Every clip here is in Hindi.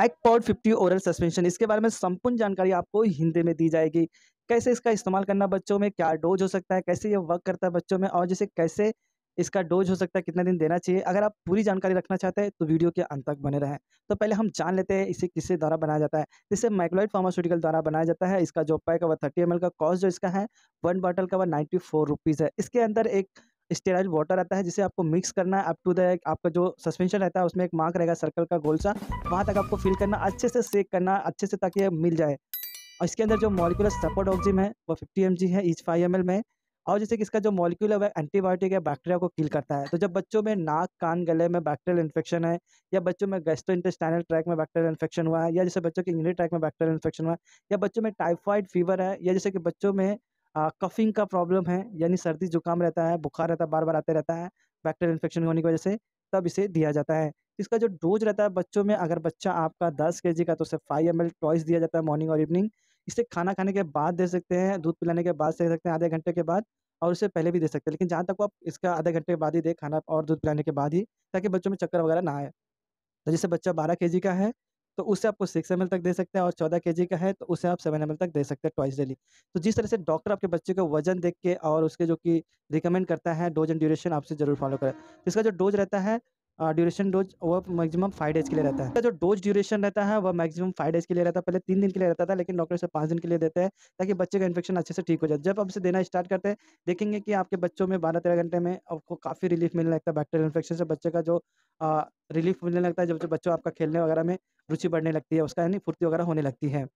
मैकपॉड 50 ओरल सस्पेंशन इसके बारे में संपूर्ण जानकारी आपको हिंदी में दी जाएगी कैसे इसका इस्तेमाल करना बच्चों में क्या डोज हो सकता है कैसे ये वर्क करता है बच्चों में और जैसे कैसे इसका डोज हो सकता है कितना दिन देना चाहिए अगर आप पूरी जानकारी रखना चाहते हैं तो वीडियो के अंत तक बने रहें तो पहले हम जान लेते हैं इसे किसके द्वारा बनाया जाता है जिसे माइक्रोइड फार्मास्यूटिकल द्वारा बनाया जाता है इसका जो पैक है वह थर्टी एम का कॉस्ट जो इसका है वन बॉटल का वह नाइन्टी फोर रुपीज़ है इसके अंदर एक स्टेराइल वाटर आता है जिसे आपको मिक्स करना है अप टू द आपका जो सस्पेंशन रहता है उसमें एक मार्क रहेगा सर्कल का गोल सा वहाँ तक आपको फिल करना अच्छे से सेक करना अच्छे से ताकि मिल जाए और इसके अंदर जो मॉलिकुलर सपोर्ट ऑक्जिम है वो फिफ्टी एम है ईच फाइव एम में और जैसे कि इसका जो मॉलिक्यूल है वह एंटीबायोटिक है बैक्टीरिया को किल करता है तो जब बच्चों में नाक कान गले में बैक्टीरियल इन्फेक्शन है या बच्चों में गैस्ट्रो इंटेस्टाइनल ट्रैक में बैक्टीरियल इन्फेक्शन हुआ है या जैसे बच्चों के यूनिट ट्रैक में बैक्टीरियल इन्फेक्शन हुआ है या बच्चों में टाइफाइड फीवर है या जैसे कि बच्चों में कफिंग का प्रॉब्लम है यानी सर्दी जुकाम रहता है बुखार रहता है बार बार आते रहता है बैक्टेरियल इन्फेक्शन होने की वजह से तब इसे दिया जाता है इसका जो डोज रहता है बच्चों में अगर बच्चा आपका दस के का तो उसे फाइव एम एल दिया जाता है मॉर्निंग और इवनिंग इसे खाना खाने के बाद दे सकते हैं दूध पिलाने के बाद दे सकते हैं आधे घंटे के बाद और उसे पहले भी दे सकते हैं लेकिन जहाँ तक आप इसका आधे घंटे के बाद ही दे खाना और दूध पिलाने के बाद ही ताकि बच्चों में चक्कर वगैरह ना आए तो जैसे बच्चा बारह के का है तो उसे आपको सिक्स एम तक दे सकते हैं और चौदह के का है तो उसे आप सेवन एम तक दे सकते हैं ट्वाइस डेली तो जिस तरह से डॉक्टर आपके बच्चे को वजन देख के और उसके जो कि रिकमेंड करता है डोज एंड ड्यूरेशन आपसे जरूर फॉलो करें तो इसका जो डोज रहता है ड्यूरेशन डोज वो मैक्सिमम फाइव डेज के लिए रहता है तो जो डोज ड्यूरेशन रहता है वह मैक्सिमम फाइव डेज के लिए रहता है पहले तीन दिन के लिए रहता था लेकिन डॉक्टर से पाँच दिन के लिए देते हैं ताकि बच्चे का इन्फेक्शन अच्छे से ठीक हो जाए जब आप इसे देना स्टार्ट करते हैं देखेंगे कि आपके बच्चों में बारह तेरह घंटे में आपको काफ़ी रिलीफ मिलने लगता है बैक्टेरियल इन्फेक्शन से बच्चे का जो रिलीफ मिलने लगता है जब बच्चों आपका खेलने वगैरह में रुचि बढ़ने लगती है उसका यानी फुर्ती वगैरह होने लगती है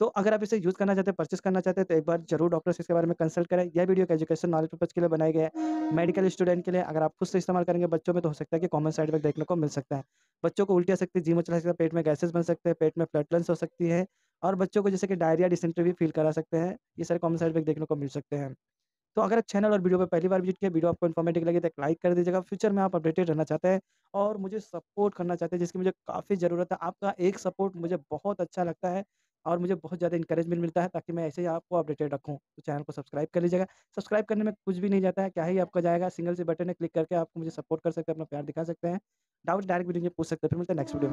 तो अगर आप इसे यूज़ करना चाहते हैं परचेस करना चाहते हैं तो एक बार जरूर डॉक्टर से इसके बारे में कंसल्ट करें यह वीडियो के एजुकेशन नॉलेज पर्पज के लिए बनाया गया है मेडिकल स्टूडेंट के लिए अगर आप खुद से इस्तेमाल करेंगे बच्चों में तो हो सकता है कि कॉमन साइड इफेक्ट देखने को मिल सकता है बच्चों को उल्टी आ सकती है जीवन चला सकता है पेट में गैसेस बन सकते हैं पेट में फ्लटलेंस हो सकती है और बच्चों को जैसे कि डायरिया डिसेंट्री भी फील करा सकते हैं ये सारे कॉमन साइड इफेक्ट देखने को मिल सकते हैं तो अगर चैनल और वीडियो पर पहली बार विजिट किया वीडियो आपको इन्फॉर्मेटिव लगे तो लाइक कर दीजिएगा फ्यूचर में आप अपडेटेड रहना चाहते हैं और मुझे सपोर्ट करना चाहते हैं जिसकी मुझे काफ़ी ज़रूरत है आपका एक सपोर्ट मुझे बहुत अच्छा लगता है और मुझे बहुत ज़्यादा इंकरेजमेंट मिलता है ताकि मैं ऐसे ही आपको अपडेटेड रखूँ तो चैनल को सब्सक्राइब कर लीजिएगा सब्सक्राइब करने में कुछ भी नहीं जाता है क्या ही आपका जाएगा सिंगल से बटन है क्लिक करके आपको मुझे सपोर्ट कर सकते हैं अपना प्यार दिखा सकते हैं डाउट डायरेक्ट वीडियो में पूछ सकते हैं फिर मिलते हैं नेक्स्ट वीडियो में